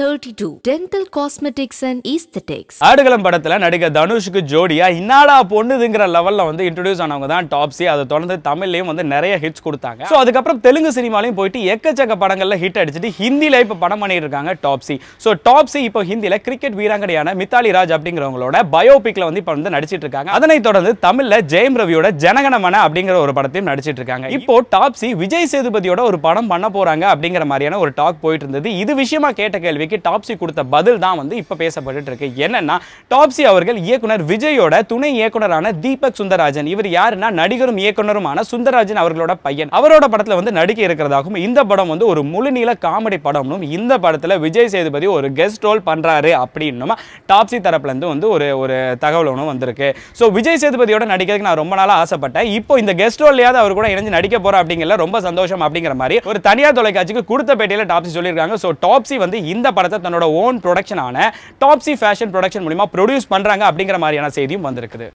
thirty two dental cosmetics and aesthetics Aadukalam படத்துல நடிகர் தனுஷுக்கு ஜோடியா இன்னாடா பொண்ணுதுங்கிற லெவல்ல வந்து இன்ட்ரடியூஸ் ஆனவங்க தான் டாப்ஸி அதை தொடர்ந்து தமிழ்லயும் வந்து நிறைய ஹிட்ஸ் கொடுத்தாங்க ஸோ அதுக்கப்புறம் தெலுங்கு சினிமாலையும் போயிட்டு எக்கச்சக்க படங்கள்ல ஹிட் அடிச்சுட்டு ஹிந்தியில இப்போ படம் பண்ணிட்டு இருக்காங்க டாப்ஸி ஸோ டாப்ஸி இப்போ ஹிந்தில கிரிக்கெட் வீராங்கனையான மித்தாலி ராஜ் அப்படிங்கிறவங்களோட பயோபிக்ல வந்து இப்போ வந்து நடிச்சிட்டு இருக்காங்க அதனை தொடர்ந்து தமிழ்ல ஜெயம் ரவியோட ஜனகணமன அப்படிங்கிற ஒரு படத்தையும் நடிச்சிட்டு இருக்காங்க இப்போ டாப்ஸி விஜய் சேதுபதியோட ஒரு படம் பண்ண போறாங்க அப்படிங்கிற மாதிரியான ஒரு டாக் போயிட்டு இருந்தது இது விஷயமா கேட்ட கேள்வி கேள்விக்கு டாப்ஸி கொடுத்த பதில் தான் வந்து இப்போ பேசப்பட்டு இருக்கு என்னன்னா டாப்ஸி அவர்கள் இயக்குனர் விஜயோட துணை இயக்குனரான தீபக் சுந்தராஜன் இவர் யாருன்னா நடிகரும் இயக்குனருமான சுந்தராஜன் அவர்களோட பையன் அவரோட படத்தில் வந்து நடிக்க இருக்கிறதாகவும் இந்த படம் வந்து ஒரு முழுநீள காமெடி படம்னும் இந்த படத்தில் விஜய் சேதுபதி ஒரு கெஸ்ட் ரோல் பண்ணுறாரு அப்படின்னும் டாப்ஸி தரப்புலேருந்து வந்து ஒரு ஒரு தகவல் ஒன்று வந்திருக்கு ஸோ விஜய் சேதுபதியோட நடிக்கிறதுக்கு நான் ரொம்ப நாளாக ஆசைப்பட்டேன் இப்போ இந்த கெஸ்ட் ரோல்லையாவது அவர் கூட இணைஞ்சு நடிக்க போகிறோம் அப்படிங்கிற ரொம்ப சந்தோஷம் அப்படிங்கிற மாதிரி ஒரு தனியார் தொலைக்காட்சிக்கு கொடுத்த பேட்டியில் டாப்ஸி சொல்லியிருக்காங்க ஸோ டாப்ஸி வந்து இந்த படத்தை தன்னோட ஓன் ப்ரொடக்ஷனான டாப்ஸி ஃபேஷன் ப்ரொடக்ஷன் மூலிமா ப்ரொடியூஸ் பண்ணுறாங்க அப்படிங்கிற மாதிரியான செய்தியும் வந்திருக்குது